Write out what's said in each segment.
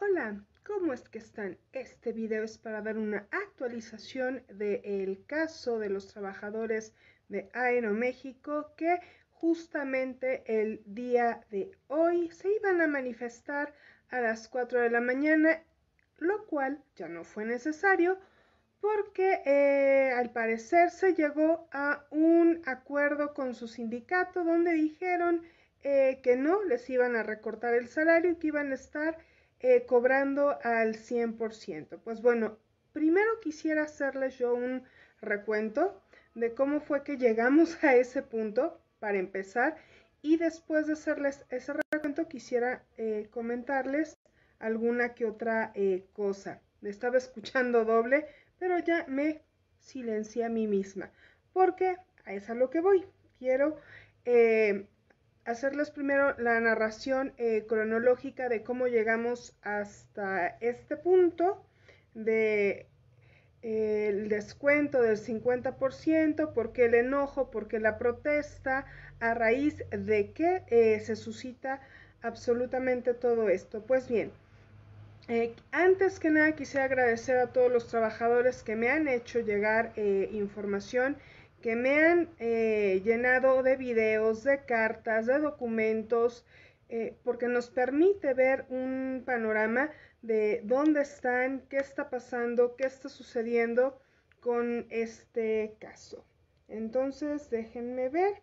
Hola, ¿cómo es que están? Este video es para dar una actualización del caso de los trabajadores de Aeroméxico que justamente el día de hoy se iban a manifestar a las 4 de la mañana, lo cual ya no fue necesario porque eh, al parecer se llegó a un acuerdo con su sindicato donde dijeron eh, que no les iban a recortar el salario y que iban a estar eh, cobrando al 100%. Pues bueno, primero quisiera hacerles yo un recuento de cómo fue que llegamos a ese punto para empezar y después de hacerles ese recuento quisiera eh, comentarles alguna que otra eh, cosa. Me estaba escuchando doble, pero ya me silencié a mí misma porque a eso es a lo que voy. Quiero hacerles primero la narración eh, cronológica de cómo llegamos hasta este punto de eh, el descuento del 50%, porque el enojo, porque la protesta, a raíz de qué eh, se suscita absolutamente todo esto. Pues bien, antes que nada quisiera agradecer a todos los trabajadores que me han hecho llegar información que me han eh, llenado de videos, de cartas, de documentos, eh, porque nos permite ver un panorama de dónde están, qué está pasando, qué está sucediendo con este caso. Entonces, déjenme ver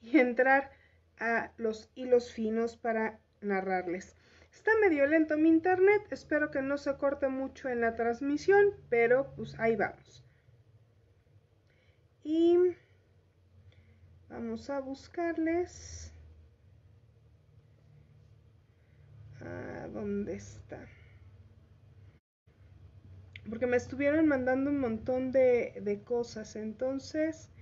y entrar a los hilos finos para narrarles. Está medio lento mi internet, espero que no se corte mucho en la transmisión, pero pues ahí vamos y vamos a buscarles a dónde está porque me estuvieron mandando un montón de, cosas entonces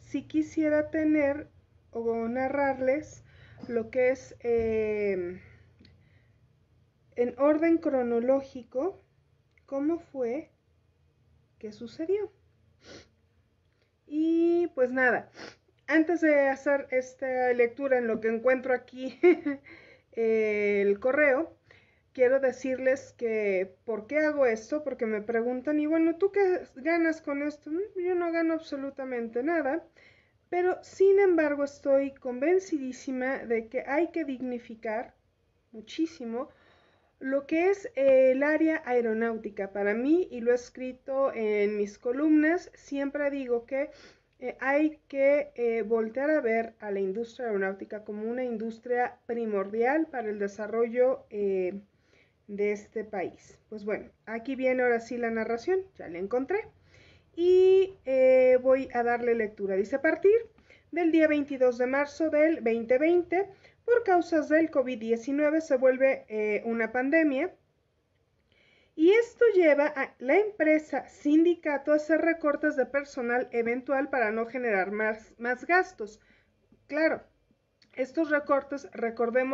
si quisiera tener o narrarles lo que es em, en orden cronológico cómo fue que sucedió pues nada, antes de hacer esta lectura en lo que encuentro aquí el correo, quiero decirles que por qué hago esto, porque me preguntan, y bueno, ¿tú qué ganas con esto? Mm, yo no gano absolutamente nada, pero sin embargo estoy convencidísima de que hay que dignificar muchísimo lo que es el área aeronáutica. Para mí, y lo he escrito en mis columnas, siempre digo que eh, hay que eh, voltear a ver a la industria aeronáutica como una industria primordial para el desarrollo eh, de este país. Pues bueno, aquí viene ahora sí la narración, ya la encontré. Y voy a darle lectura. Dice, partir del día 22 de marzo del 2020, por causas del COVID-19 se vuelve una pandemia y esto lleva a la empresa sindicato a hacer recortes de personal eventual para no generar más, gastos. Claro, estos recortes,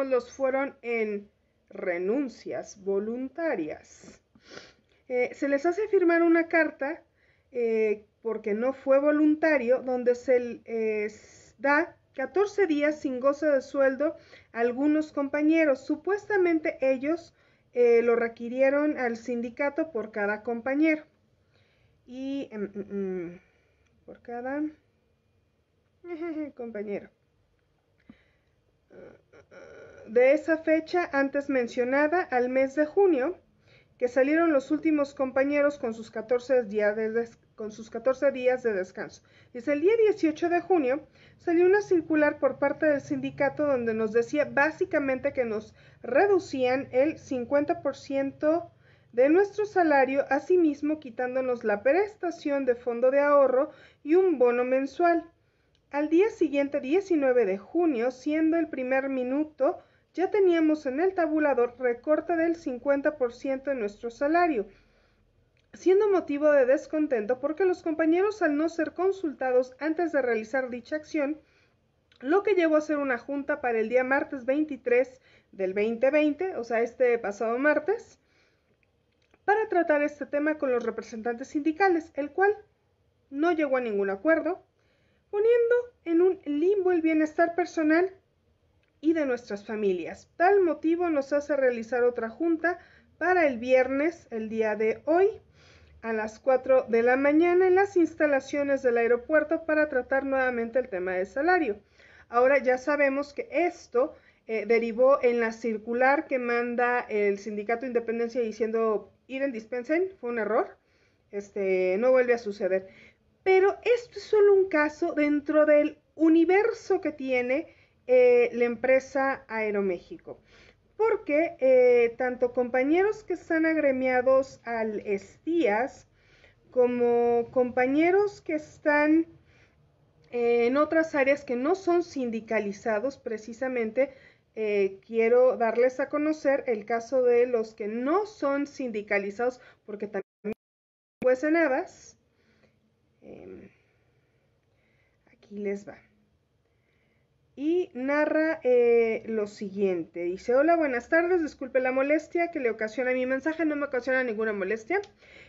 los fueron en renuncias voluntarias. Eh, se les hace firmar una carta, eh, porque no fue voluntario, donde se eh, da 14 días sin goce de sueldo a algunos compañeros. Supuestamente ellos eh, lo requirieron al sindicato por cada compañero. Y mm, mm, mm, por cada compañero. De esa fecha antes mencionada al mes de junio, que salieron los últimos compañeros con sus 14 días de, descanso. Desde el día 18 de junio salió una circular por parte del sindicato donde nos decía básicamente que nos reducían el 50% de nuestro salario, asimismo quitándonos la prestación de fondo de ahorro y un bono mensual. Al día siguiente, 19 de junio, siendo el primer minuto ya teníamos en el tabulador recorte del 50% de nuestro salario, siendo motivo de descontento porque los compañeros al no ser consultados antes de realizar dicha acción, lo que llevó a ser una junta para el día martes 23 del 2020, o sea, este pasado martes, para tratar este tema con los representantes sindicales, el cual no llegó a ningún acuerdo, poniendo en un limbo el bienestar personal y de nuestras familias. Tal motivo nos hace realizar otra junta para el viernes, el día de hoy, a las 4 de la mañana en las instalaciones del aeropuerto para tratar nuevamente el tema del salario. Ahora ya sabemos que esto eh, derivó en la circular que manda el sindicato Independencia diciendo ir en dispensen, fue un error, este, no vuelve a suceder. Pero esto es solo un caso dentro del universo que tiene eh, la empresa Aeroméxico. Porque eh, tanto compañeros que están agremiados al STIAS como compañeros que están eh, en otras áreas que no son sindicalizados precisamente, quiero darles a conocer el caso de los que no son sindicalizados, porque también pues en em, aquí les va y narra eh, lo siguiente. Dice, hola, buenas tardes, disculpe la molestia que le ocasiona mi mensaje, no me ocasiona ninguna molestia,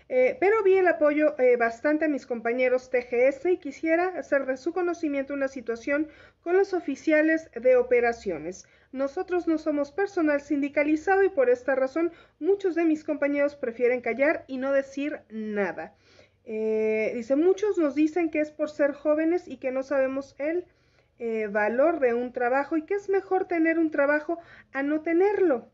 eh, pero vi el apoyo eh, bastante a mis compañeros TGS y quisiera hacer de su conocimiento una situación con los oficiales de operaciones. Nosotros no somos personal sindicalizado y por esta razón muchos de mis compañeros prefieren callar y no decir nada. dice, muchos nos dicen que es por ser jóvenes y que no sabemos el eh, valor de un trabajo y que es mejor tener un trabajo a no tenerlo,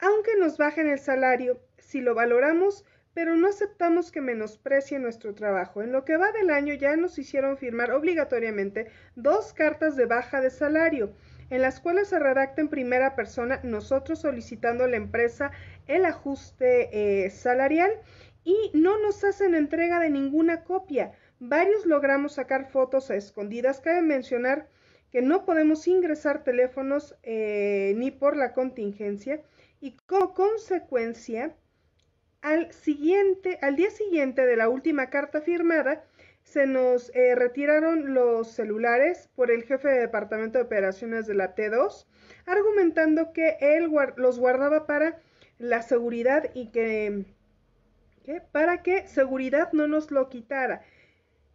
aunque nos bajen el salario, si lo valoramos, pero no aceptamos que menosprecie nuestro trabajo. En lo que va del año ya nos hicieron firmar obligatoriamente dos cartas de baja de salario, en las cuales se redacta en primera persona nosotros solicitando a la empresa el ajuste eh, salarial y no nos hacen entrega de ninguna copia. Varios logramos sacar fotos a escondidas. Cabe mencionar que no podemos ingresar teléfonos eh, ni por la contingencia y como consecuencia al siguiente, al día siguiente de la última carta firmada, se nos eh, retiraron los celulares por el jefe de departamento de operaciones de la T2, argumentando que él los guardaba para la seguridad y que, que para que seguridad no nos lo quitara,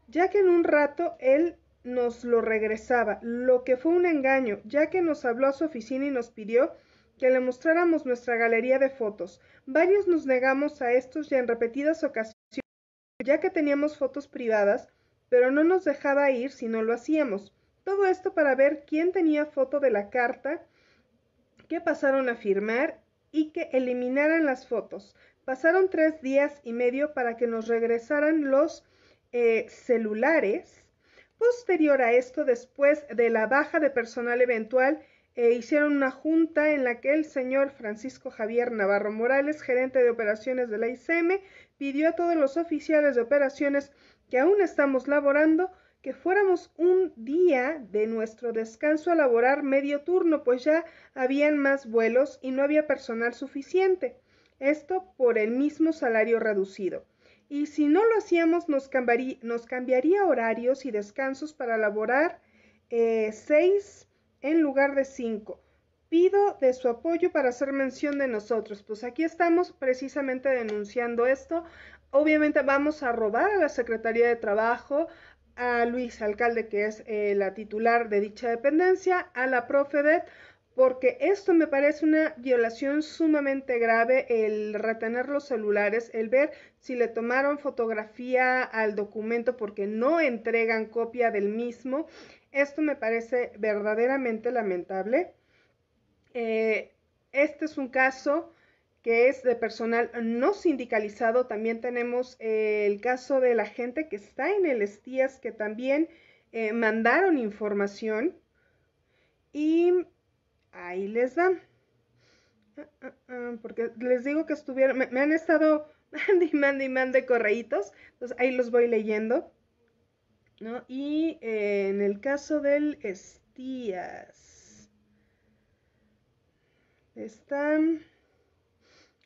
ya que en un rato él nos lo regresaba, lo que fue un engaño, ya que nos habló a su oficina y nos pidió que le mostráramos nuestra galería de fotos. Varios nos negamos a estos ya en repetidas ocasiones, ya que teníamos fotos privadas, pero no nos dejaba ir si no lo hacíamos. Todo esto para ver quién tenía foto de la carta que pasaron a firmar y que eliminaran las fotos. Pasaron tres días y medio para que nos regresaran los eh, celulares posterior a esto, después de la baja de personal eventual, eh, hicieron una junta en la que el señor Francisco Javier Navarro Morales, gerente de operaciones de la ICM, pidió a todos los oficiales de operaciones que aún estamos laborando que fuéramos un día de nuestro descanso a laborar medio turno, pues ya habían más vuelos y no había personal suficiente. Esto por el mismo salario reducido y si no lo hacíamos nos, cambiaría, nos cambiaría horarios y descansos para laborar eh, seis en lugar de cinco. Pido de su apoyo para hacer mención de nosotros. Pues aquí estamos precisamente denunciando esto. Obviamente vamos a robar a la Secretaría de Trabajo, a Luis Alcalde, que es eh, la titular de dicha dependencia, a la Profedet, porque esto me parece una violación sumamente grave, el retener los celulares, el ver si le tomaron fotografía al documento porque no entregan copia del mismo. Esto me parece verdaderamente lamentable. Eh, este es un caso que es de personal no sindicalizado. También tenemos eh, el caso de la gente que está en el Estías, que también eh, mandaron información. Y ahí les dan. Ah, ah, ah, porque les digo que estuvieron, me, han estado mandando y mandando y correitos, entonces ahí los voy leyendo. ¿no? Y eh, en el caso del Estías, están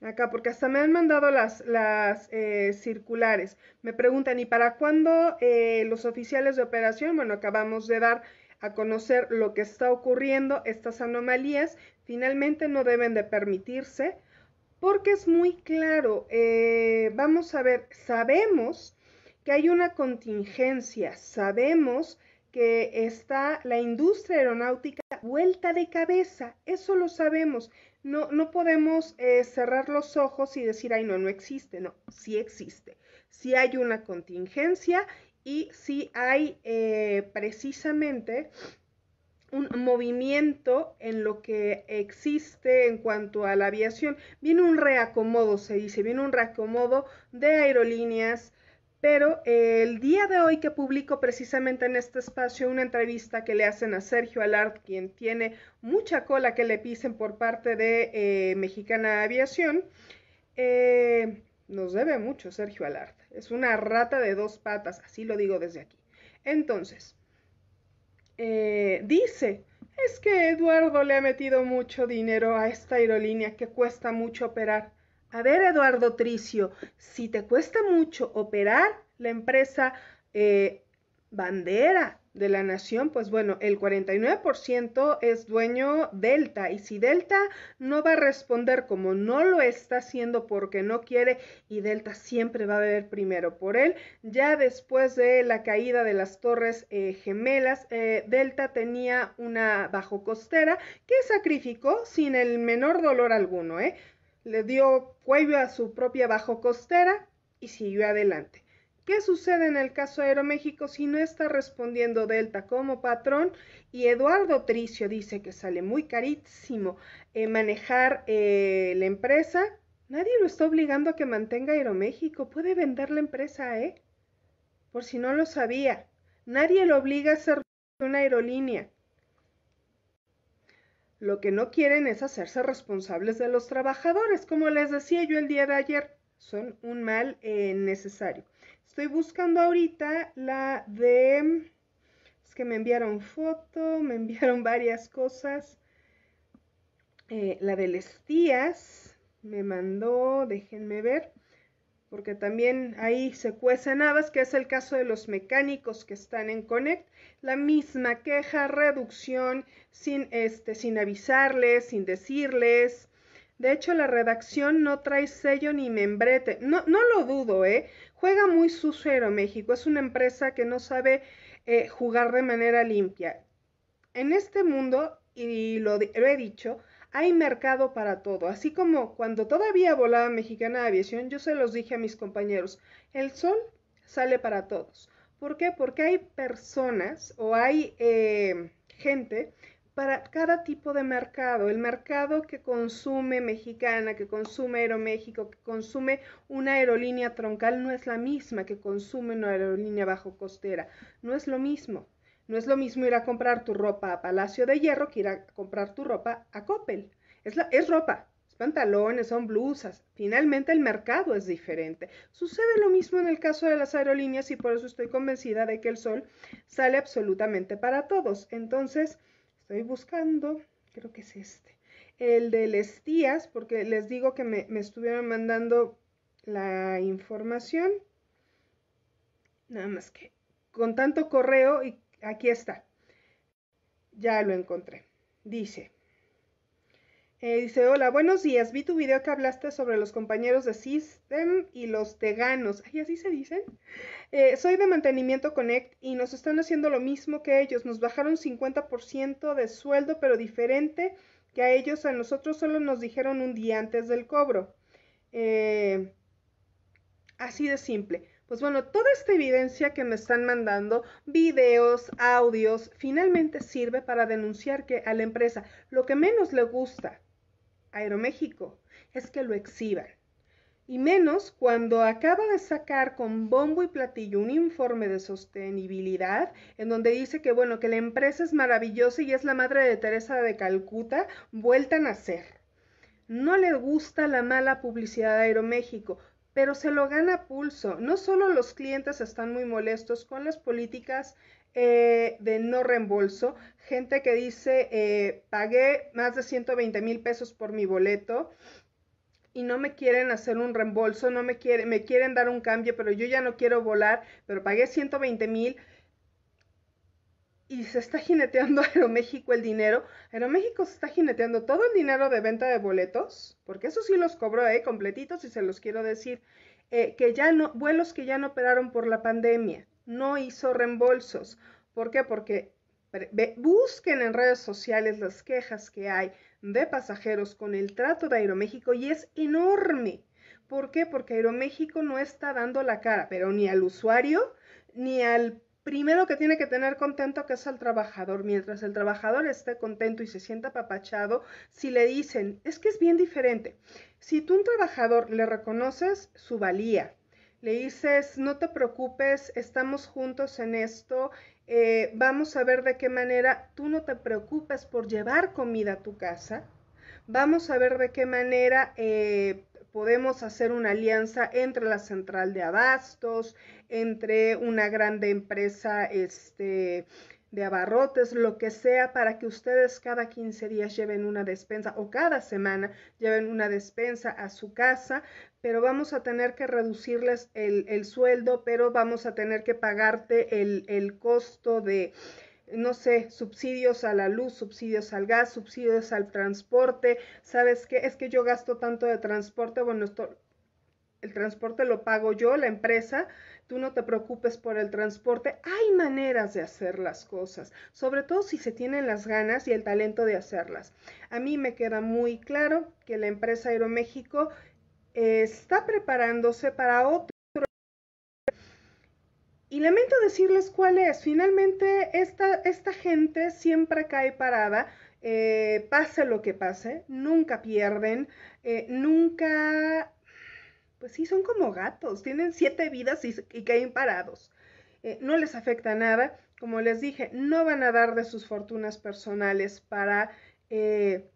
acá, porque hasta me han mandado las, las eh, circulares. Me preguntan, ¿y para cuándo eh, los oficiales de operación? Bueno, acabamos de dar a conocer lo que está ocurriendo, estas anomalías finalmente no deben de permitirse porque es muy claro, eh, vamos a ver, sabemos que hay una contingencia, sabemos que está la industria aeronáutica vuelta de cabeza, eso lo sabemos. No, no podemos eh, cerrar los ojos y decir, ay, no, no existe, no, sí existe. Sí hay una contingencia y si hay eh, precisamente un movimiento en lo que existe en cuanto a la aviación. Viene un reacomodo, se dice, viene un reacomodo de aerolíneas, pero el día de hoy que publico precisamente en este espacio una entrevista que le hacen a Sergio Alard, quien tiene mucha cola que le pisen por parte de eh, Mexicana Aviación, eh, nos debe mucho Sergio Alarta. Es una rata de dos patas, así lo digo desde aquí. Entonces, eh, dice, es que Eduardo le ha metido mucho dinero a esta aerolínea que cuesta mucho operar. A ver, Eduardo Tricio, si te cuesta mucho operar la empresa eh, bandera de la nación, pues bueno, el 49% es dueño Delta y si Delta no va a responder como no lo está haciendo porque no quiere y Delta siempre va a beber primero por él, ya después de la caída de las torres eh, gemelas, eh, Delta tenía una bajo costera que sacrificó sin el menor dolor alguno, ¿eh? le dio cuello a su propia bajo costera y siguió adelante. ¿Qué sucede en el caso Aeroméxico si no está respondiendo Delta como patrón? Y Eduardo Tricio dice que sale muy carísimo eh, manejar eh, la empresa. Nadie lo está obligando a que mantenga Aeroméxico. Puede vender la empresa, ¿eh? Por si no lo sabía. Nadie lo obliga a ser una aerolínea. Lo que no quieren es hacerse responsables de los trabajadores, como les decía yo el día de ayer. Son un mal eh, necesario. Estoy buscando ahorita la de... Es que me enviaron foto, me enviaron varias cosas. Eh, la de tías, me mandó, déjenme ver, porque también ahí se cuecen habas, que es el caso de los mecánicos que están en Connect. La misma queja, reducción, sin, este, sin avisarles, sin decirles, de hecho, la redacción no trae sello ni membrete. No, no lo dudo, ¿eh? Juega muy sucero México. Es una empresa que no sabe eh, jugar de manera limpia. En este mundo, y lo, he dicho, hay mercado para todo. Así como cuando todavía volaba Mexicana de Aviación, yo se los dije a mis compañeros, el sol sale para todos. ¿Por qué? Porque hay personas o hay eh, gente para cada tipo de mercado, el mercado que consume Mexicana, que consume Aeroméxico, que consume una aerolínea troncal no es la misma que consume una aerolínea bajo costera, no es lo mismo. No es lo mismo ir a comprar tu ropa a Palacio de Hierro que ir a comprar tu ropa a Coppel. Es, es ropa, es pantalones, son blusas. Finalmente el mercado es diferente. Sucede lo mismo en el caso de las aerolíneas y por eso estoy convencida de que el sol sale absolutamente para todos. Entonces, estoy buscando, creo que es este, el de Estías, porque les digo que me, me estuvieron mandando la información, nada más que con tanto correo y aquí está, ya lo encontré. Dice, eh, dice, hola, buenos días. Vi tu video que hablaste sobre los compañeros de System y los teganos. Ay, así se dice? Eh, soy de Mantenimiento Connect y nos están haciendo lo mismo que ellos. Nos bajaron 50% de sueldo, pero diferente que a ellos. A nosotros solo nos dijeron un día antes del cobro. Eh, así de simple. Pues bueno, toda esta evidencia que me están mandando, videos, audios, finalmente sirve para denunciar que a la empresa lo que menos le gusta Aeroméxico es que lo exhiban. Y menos cuando acaba de sacar con bombo y platillo un informe de sostenibilidad en donde dice que bueno, que la empresa es maravillosa y es la madre de Teresa de Calcuta, vuelta a nacer. No le gusta la mala publicidad de Aeroméxico, pero se lo gana pulso. No solo los clientes están muy molestos con las políticas eh, de no reembolso, gente que dice, eh, pagué más de 120 mil pesos por mi boleto y no me quieren hacer un reembolso, no me quieren, me quieren dar un cambio, pero yo ya no quiero volar, pero pagué 120 mil y se está jineteando Aeroméxico el dinero. Aeroméxico se está jineteando todo el dinero de venta de boletos, porque eso sí los cobró, eh, Completitos y se los quiero decir, que ya no, vuelos que ya no operaron por la pandemia no hizo reembolsos. ¿Por qué? Porque busquen en redes sociales las quejas que hay de pasajeros con el trato de Aeroméxico y es enorme. ¿Por qué? Porque Aeroméxico no está dando la cara, pero ni al usuario, ni al primero que tiene que tener contento, que es al trabajador. Mientras el trabajador esté contento y se sienta apapachado, si le dicen, es que es bien diferente. Si tú un trabajador le reconoces su valía, le dices, no te preocupes, estamos juntos en esto, eh, vamos a ver de qué manera tú no te preocupes por llevar comida a tu casa, vamos a ver de qué manera eh, podemos hacer una alianza entre la central de abastos, entre una grande empresa, este, de abarrotes, lo que sea, para que ustedes cada 15 días lleven una despensa o cada semana lleven una despensa a su casa, pero vamos a tener que reducirles el, sueldo, pero vamos a tener que pagarte el, el costo de, no sé, subsidios a la luz, subsidios al gas, subsidios al transporte. ¿Sabes qué? Es que yo gasto tanto de transporte, bueno, esto, el transporte lo pago yo, la empresa, Tú no te preocupes por el transporte. Hay maneras de hacer las cosas, sobre todo si se tienen las ganas y el talento de hacerlas. A mí me queda muy claro que la empresa Aeroméxico eh, está preparándose para otro. Y lamento decirles cuál es. Finalmente, esta, esta gente siempre cae parada. Eh, pase lo que pase, nunca pierden, eh, nunca pues sí, son como gatos, tienen siete vidas y, caen parados. Eh, no les afecta nada, como les dije, no van a dar de sus fortunas personales para eh,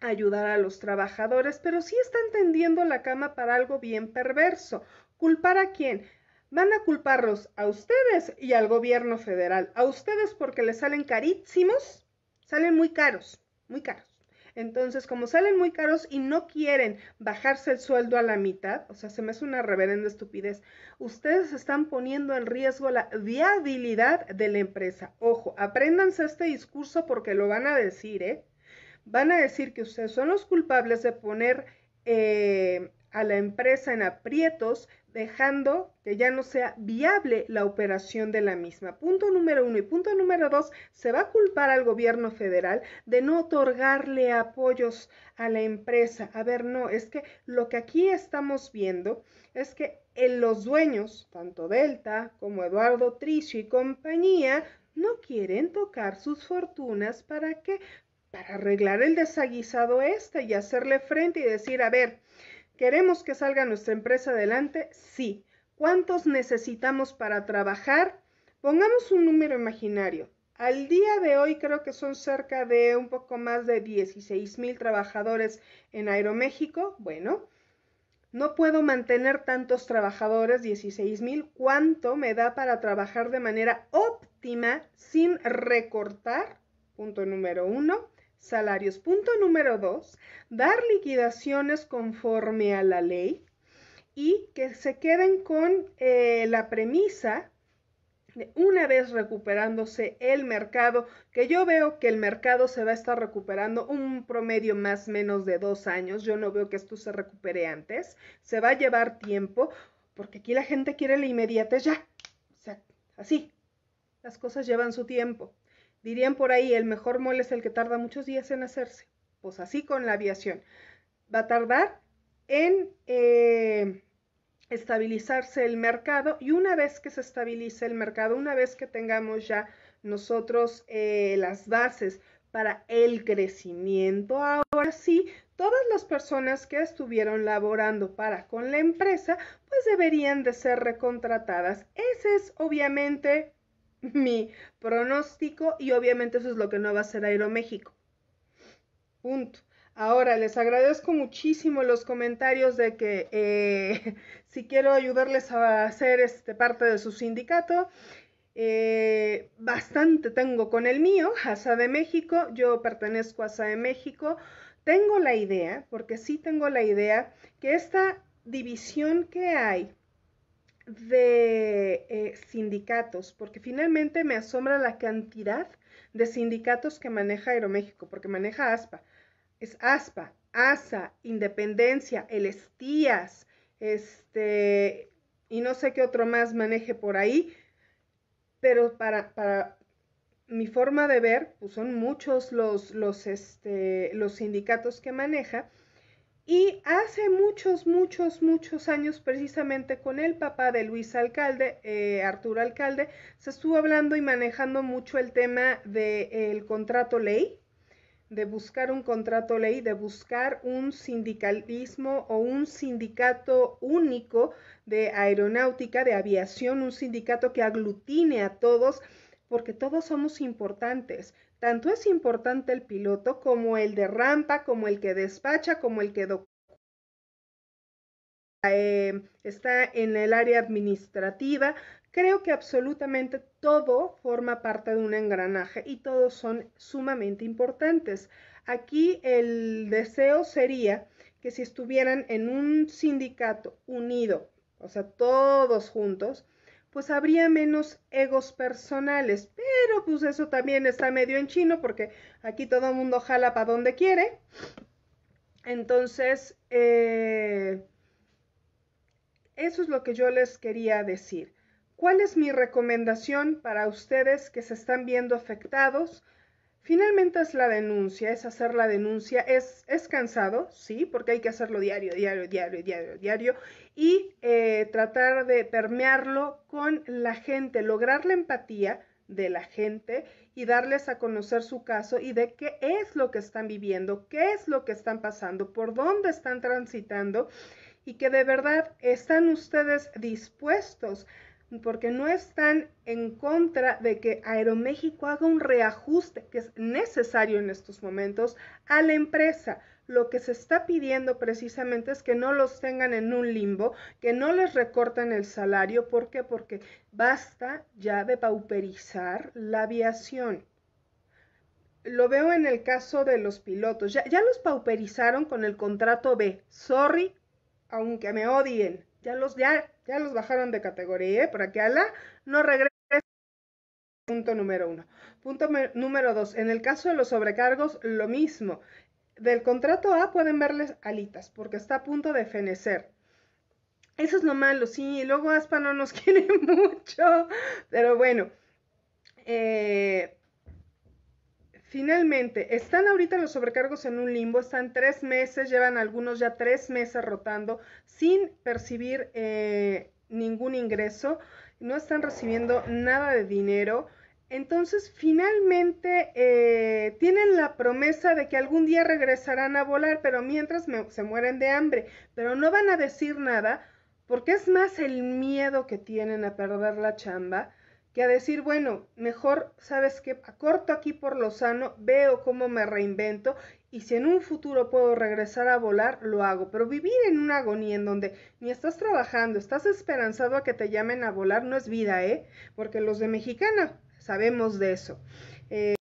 ayudar a los trabajadores, pero sí están tendiendo la cama para algo bien perverso. ¿Culpar a quién? Van a culparlos a ustedes y al gobierno federal. A ustedes porque les salen carísimos, salen muy caros, muy caros entonces, como salen muy caros y no quieren bajarse el sueldo a la mitad, o sea, se me hace una reverenda estupidez, ustedes están poniendo en riesgo la viabilidad de la empresa. Ojo, apréndanse este discurso porque lo van a decir, ¿eh? Van a decir que ustedes son los culpables de poner eh, a la empresa en aprietos dejando que ya no sea viable la operación de la misma. Punto número uno. Y punto número dos, se va a culpar al gobierno federal de no otorgarle apoyos a la empresa. A ver, no, es que lo que aquí estamos viendo es que en eh, los dueños, tanto Delta como Eduardo Tricio y compañía, no quieren tocar sus fortunas para que para arreglar el desaguisado este y hacerle frente y decir, a ver, ¿Queremos que salga nuestra empresa adelante? Sí. ¿Cuántos necesitamos para trabajar? Pongamos un número imaginario. Al día de hoy creo que son cerca de un poco más de 16 mil trabajadores en Aeroméxico. Bueno, no puedo mantener tantos trabajadores, 16 mil. ¿Cuánto me da para trabajar de manera óptima sin recortar? Punto número uno salarios. Punto número dos, dar liquidaciones conforme a la ley y que se queden con eh, la premisa de una vez recuperándose el mercado, que yo veo que el mercado se va a estar recuperando un promedio más menos de dos años, yo no veo que esto se recupere antes, se va a llevar tiempo, porque aquí la gente quiere la inmediato ya, o sea, así, las cosas llevan su tiempo. Dirían por ahí, el mejor mole es el que tarda muchos días en hacerse. Pues así con la aviación. Va a tardar en eh, estabilizarse el mercado y una vez que se estabilice el mercado, una vez que tengamos ya nosotros eh, las bases para el crecimiento, ahora sí, todas las personas que estuvieron laborando para con la empresa, pues deberían de ser recontratadas. Ese es obviamente mi pronóstico y obviamente eso es lo que no va a ser Aeroméxico. Punto. Ahora, les agradezco muchísimo los comentarios de que eh, si quiero ayudarles a hacer este, parte de su sindicato, eh, bastante tengo con el mío, ASA de México, yo pertenezco a ASA de México, tengo la idea, porque sí tengo la idea, que esta división que hay de eh, sindicatos, porque finalmente me asombra la cantidad de sindicatos que maneja Aeroméxico, porque maneja ASPA. Es ASPA, ASA, Independencia, El Estías, este, y no sé qué otro más maneje por ahí, pero para, para mi forma de ver, pues son muchos los, los, este, los sindicatos que maneja y hace muchos, muchos, muchos años, precisamente con el papá de Luis Alcalde, eh, Arturo Alcalde, se estuvo hablando y manejando mucho el tema del eh, contrato ley, de buscar un contrato ley, de buscar un sindicalismo o un sindicato único de aeronáutica, de aviación, un sindicato que aglutine a todos porque todos somos importantes. Tanto es importante el piloto como el de rampa, como el que despacha, como el que em, está en el área administrativa. Creo que absolutamente todo forma parte de un engranaje y todos son sumamente importantes. Aquí el deseo sería que si estuvieran en un sindicato unido, o sea, todos juntos, pues habría menos egos personales. Pero pues eso también está medio en chino porque aquí todo el mundo jala para donde quiere. Entonces, eh, eso es lo que yo les quería decir. ¿Cuál es mi recomendación para ustedes que se están viendo afectados? Finalmente es la denuncia, es hacer la denuncia, es, es cansado, sí, porque hay que hacerlo diario, diario, diario, diario, diario, y eh, tratar de permearlo con la gente, lograr la empatía de la gente y darles a conocer su caso y de qué es lo que están viviendo, qué es lo que están pasando, por dónde están transitando y que de verdad están ustedes dispuestos porque no están en contra de que Aeroméxico haga un reajuste que es necesario en estos momentos a la empresa. Lo que se está pidiendo precisamente es que no los tengan en un limbo, que no les recorten el salario. ¿Por qué? Porque basta ya de pauperizar la aviación lo veo en el caso de los pilotos. Ya, ya, los pauperizaron con el contrato B. Sorry, aunque me odien ya los, ya, ya los bajaron de categoría, ¿eh? para que Ala no regrese. Punto número uno. Punto número dos. En el caso de los sobrecargos, lo mismo. Del contrato A pueden verles alitas, porque está a punto de fenecer. Eso es lo malo, sí. Luego Aspa no nos quiere mucho, pero bueno. Eh, Finalmente, están ahorita los sobrecargos en un limbo, están tres meses, llevan algunos ya tres meses rotando sin percibir eh, ningún ingreso, no están recibiendo nada de dinero. Entonces, finalmente eh, tienen la promesa de que algún día regresarán a volar, pero mientras se mueren de hambre, pero no van a decir nada porque es más el miedo que tienen a perder la chamba que a decir, bueno, mejor, sabes que acorto aquí por lo sano, veo cómo me reinvento y si en un futuro puedo regresar a volar, lo hago. Pero vivir en una agonía en donde ni estás trabajando, estás esperanzado a que te llamen a volar, no es vida, ¿eh? Porque los de Mexicana sabemos de eso. Eh,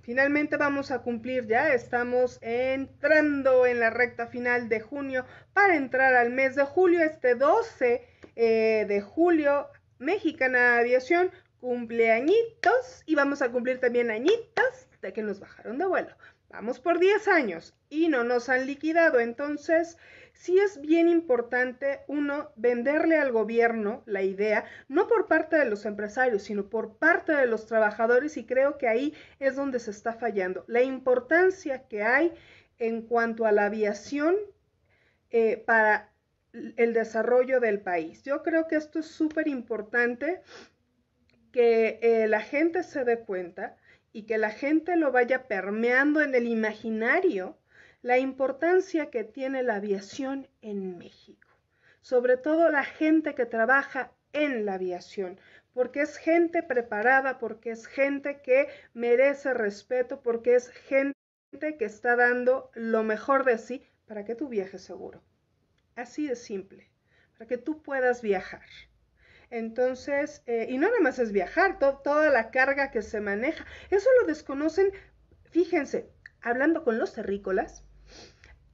finalmente vamos a cumplir ya, estamos entrando en la recta final de junio para entrar al mes de julio, este 12 eh, de julio, Mexicana Aviación cumpleañitos y vamos a cumplir también añitos de que nos bajaron de vuelo. Vamos por 10 años y no nos han liquidado. Entonces, sí es bien importante, uno, venderle al gobierno la idea, no por parte de los empresarios, sino por parte de los trabajadores y creo que ahí es donde se está fallando. La importancia que hay en cuanto a la aviación eh, para el desarrollo del país. Yo creo que esto es súper importante que eh, la gente se dé cuenta y que la gente lo vaya permeando en el imaginario la importancia que tiene la aviación en México, sobre todo la gente que trabaja en la aviación, porque es gente preparada, porque es gente que merece respeto, porque es gente que está dando lo mejor de sí para que tú viajes seguro. Así de simple, para que tú puedas viajar. Entonces, eh, y no nada más es viajar, toda la carga que se maneja. Eso lo desconocen, fíjense, hablando con los terrícolas,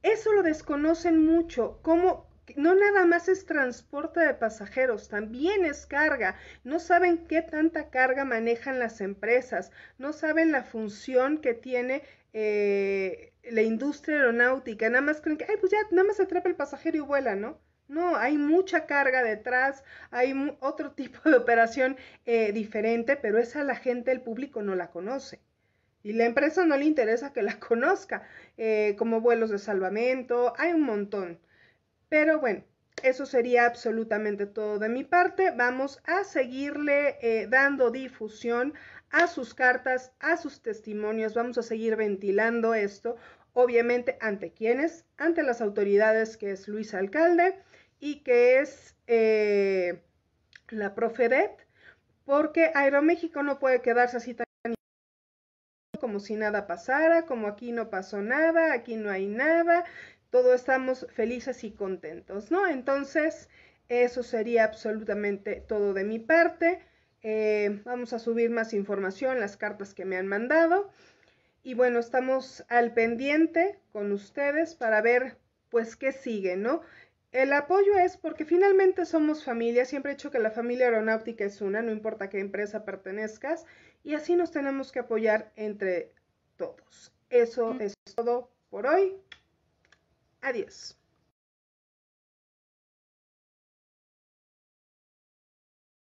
eso lo desconocen mucho, como no nada más es transporte de pasajeros, también es carga. No saben qué tanta carga manejan las empresas, no saben la función que tiene eh, la industria aeronáutica, nada más creen que, ay, pues ya, nada más atrapa el pasajero y vuela, ¿no? No, hay mucha carga detrás, hay otro tipo de operación eh, diferente, pero esa la gente, el público no la conoce. Y la empresa no le interesa que la conozca, eh, como vuelos de salvamento, hay un montón. Pero bueno, eso sería absolutamente todo de mi parte. Vamos a seguirle eh, dando difusión a sus cartas, a sus testimonios. Vamos a seguir ventilando esto Obviamente, ¿ante quiénes? Ante las autoridades, que es Luis Alcalde y que es eh, la Profedet, porque Aeroméxico no puede quedarse así tan como si nada pasara, como aquí no pasó nada, aquí no hay nada, todos estamos felices y contentos, ¿no? Entonces, eso sería absolutamente todo de mi parte. Eh, vamos a subir más información, las cartas que me han mandado. Y bueno, estamos al pendiente con ustedes para ver pues qué sigue, ¿no? El apoyo es porque finalmente somos familia, siempre he dicho que la familia aeronáutica es una, no importa qué empresa pertenezcas, y así nos tenemos que apoyar entre todos. Eso mm. es todo por hoy. Adiós.